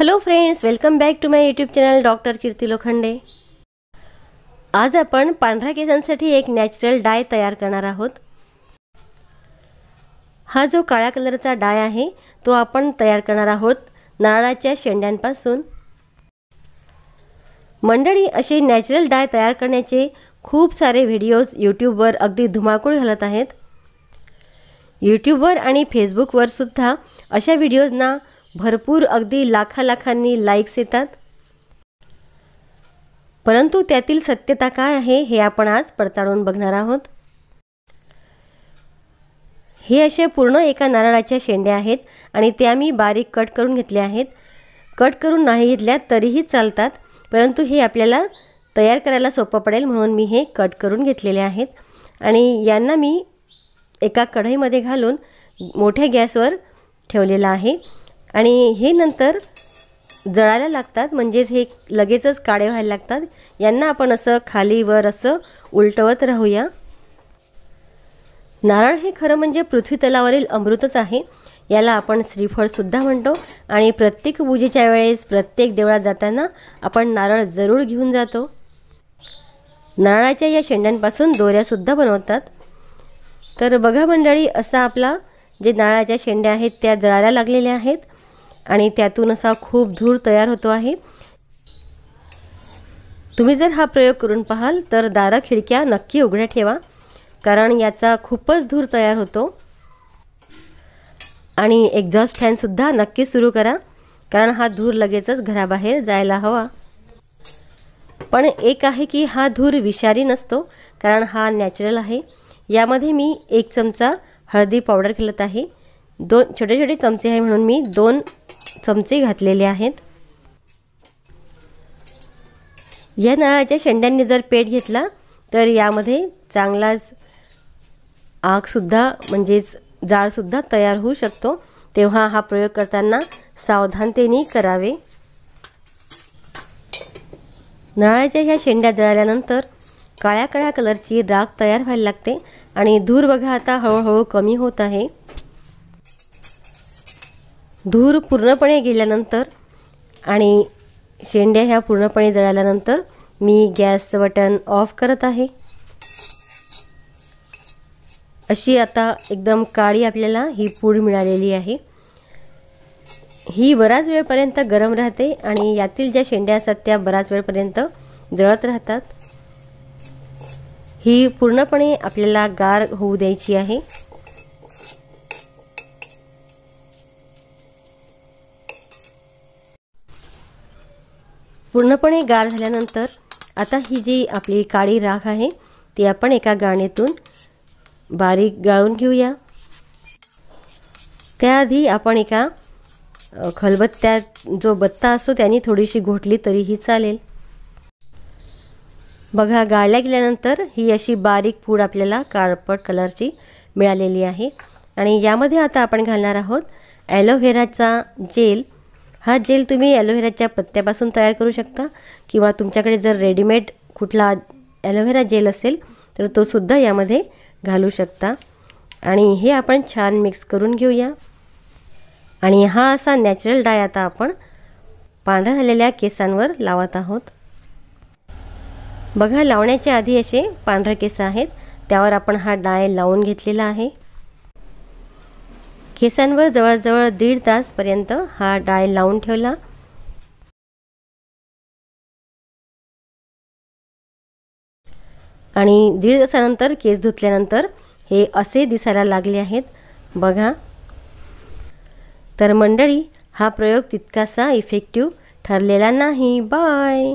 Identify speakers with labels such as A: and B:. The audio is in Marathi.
A: hello friends welcome back to my YouTube channel doctor Kirti Lokhande आज आपण पांढऱ्या केसांसाठी एक नॅचरल डाय तयार करणार आहोत हा जो काळ्या कलरचा डाय आहे तो आपण तयार करणार आहोत नारळाच्या शेंड्यांपासून मंडळी असे नॅचरल डाय तयार करण्याचे खूप सारे व्हिडिओज यूट्यूबवर अगदी धुमाकूळ घालत आहेत यूट्यूबवर आणि फेसबुकवर सुद्धा अशा व्हिडिओजना भरपूर अगदी लाखा लाखांनी लाईक्स येतात परंतु त्यातील सत्यता काय आहे हे आपण आज पडताळून बघणार आहोत हे असे पूर्ण एका नारळाच्या शेंड्या आहेत आणि त्या मी बारीक कट करून घेतल्या आहेत कट करून नाही घेतल्या तरीही चालतात परंतु हे आपल्याला तयार करायला सोपं पडेल म्हणून मी हे कट करून घेतलेले आहेत आणि यांना मी एका कढईमध्ये घालून मोठ्या गॅसवर ठेवलेला आहे आणि हे नंतर जळायला लागतात म्हणजेच हे लगेचच काळे व्हायला लागतात यांना आपण असं खालीवर असं उलटवत राहूया नारळ हे खरं म्हणजे पृथ्वी तलावरील अमृतच आहे याला आपण श्रीफळसुद्धा म्हणतो आणि प्रत्येक पूजेच्या वेळेस प्रत्येक देवळात जाताना आपण नारळ जरूर घेऊन जातो नारळाच्या या शेंड्यांपासून दोऱ्यासुद्धा बनवतात तर बघा मंडळी असा आपला जे नारळाच्या शेंड्या आहेत त्या जळायला लागलेल्या आहेत आणि त्यातून असा खूप धूर तयार होतो आहे तुम्ही जर हा प्रयोग करून पाहाल तर दारा खिडक्या नक्की उघड्या ठेवा कारण याचा खूपच धूर तयार होतो आणि एक्झॉस्ट फॅनसुद्धा नक्की सुरू करा कारण हा धूर लगेचच घराबाहेर जायला हवा पण एक आहे की हा धूर विषारी नसतो कारण हा नॅचरल आहे यामध्ये मी एक चमचा हळदी पावडर घालत आहे दोन छोटे छोटे चमचे आहे म्हणून मी दोन चमचे घातलेले आहेत या नळाच्या शेंड्यांनी जर पेट घेतला तर यामध्ये चांगलाच आगसुद्धा म्हणजेच जाळसुद्धा तयार होऊ शकतो तेव्हा हा प्रयोग करताना सावधानतेने करावे नळाच्या ह्या शेंड्या जळाल्यानंतर काळ्या काळ्या कलरची राख तयार व्हायला लागते आणि धूर बघा आता हळूहळू कमी होत आहे धूर पूर्णपणे गेल्यानंतर आणि शेंड्या ह्या पूर्णपणे जळाल्यानंतर मी गॅसचं बटन ऑफ करत आहे अशी आता एकदम काळी आपल्याला ही पूड मिळालेली आहे ही बराच वेळपर्यंत गरम राहते आणि यातील ज्या शेंड्या असतात त्या बराच वेळपर्यंत जळत राहतात ही पूर्णपणे आपल्याला गार होऊ द्यायची आहे पूर्णपणे गार झाल्यानंतर आता ही जी आपली काळी राख आहे ती आपण एका गाण्यातून बारीक गाळून घेऊया त्याआधी आपण एका खलबत्त्यात जो बत्ता असतो त्याने थोडीशी घोटली तरीही चालेल बघा गाळल्या गेल्यानंतर ही अशी बारीक पूड आपल्याला काळपट कलरची मिळालेली आहे आणि यामध्ये आता आपण घालणार आहोत ॲलोव्हेराचा जेल हा जेल तुम्ही ॲलोव्हेराच्या पत्त्यापासून तयार करू शकता किंवा तुमच्याकडे जर रेडीमेड कुठला ॲलोव्हेरा जेल असेल तर तो सुद्धा यामध्ये घालू शकता आणि हे आपण छान मिक्स करून घेऊया आणि हा असा नॅचरल डाय आता आपण पांढरा झालेल्या केसांवर लावत आहोत बघा लावण्याच्या आधी असे पांढरे केस आहेत त्यावर आपण हा डाय लावून घेतलेला आहे केसांवर जवळजवळ दीड तासपर्यंत हा डाय लावून ठेवला आणि दीड तासानंतर केस धुतल्यानंतर हे असे दिसायला लागले आहेत बघा तर मंडळी हा प्रयोग तितकासा इफेक्टिव्ह ठरलेला नाही बाय